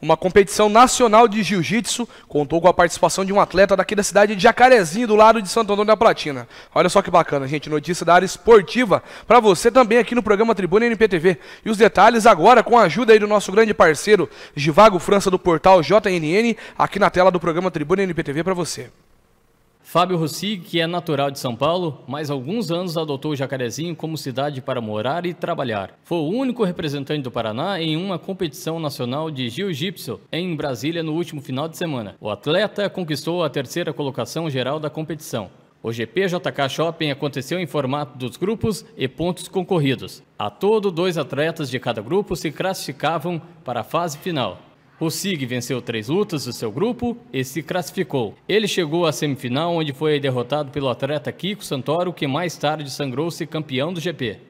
Uma competição nacional de jiu-jitsu contou com a participação de um atleta daqui da cidade de Jacarezinho, do lado de Santo Antônio da Platina. Olha só que bacana, gente, notícia da área esportiva para você também aqui no programa Tribuna NPTV. E os detalhes agora com a ajuda aí do nosso grande parceiro Givago França do portal JNN, aqui na tela do programa Tribuna NPTV para você. Fábio Rossi, que é natural de São Paulo, mas alguns anos adotou Jacarezinho como cidade para morar e trabalhar. Foi o único representante do Paraná em uma competição nacional de jiu-jitsu em Brasília no último final de semana. O atleta conquistou a terceira colocação geral da competição. O GPJK Shopping aconteceu em formato dos grupos e pontos concorridos. A todo, dois atletas de cada grupo se classificavam para a fase final. O Hussig venceu três lutas do seu grupo e se classificou. Ele chegou à semifinal, onde foi derrotado pelo atleta Kiko Santoro, que mais tarde sangrou-se campeão do GP.